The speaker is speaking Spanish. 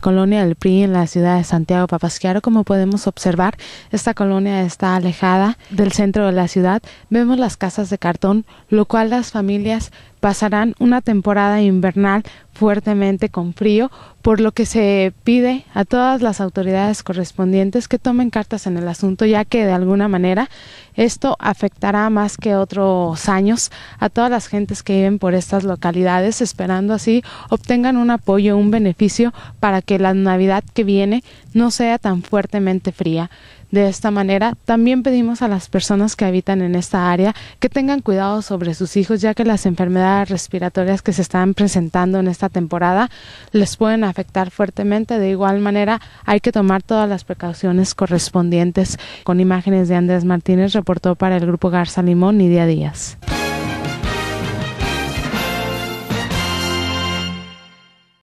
colonia del PRI en la ciudad de Santiago Papasquiaro. Como podemos observar, esta colonia está alejada del centro de la ciudad. Vemos las casas de cartón, lo cual las familias pasarán una temporada invernal fuertemente con frío, por lo que se pide a todas las autoridades correspondientes que tomen cartas en el asunto, ya que de alguna manera esto afectará más que otros años a todas las gentes que viven por estas localidades, esperando así obtengan un apoyo, un beneficio para que la Navidad que viene no sea tan fuertemente fría. De esta manera, también pedimos a las personas que habitan en esta área que tengan cuidado sobre sus hijos, ya que las enfermedades respiratorias que se están presentando en esta temporada les pueden afectar fuertemente. De igual manera, hay que tomar todas las precauciones correspondientes. Con imágenes de Andrés Martínez, reportó para el Grupo Garza Limón, Nidia Díaz.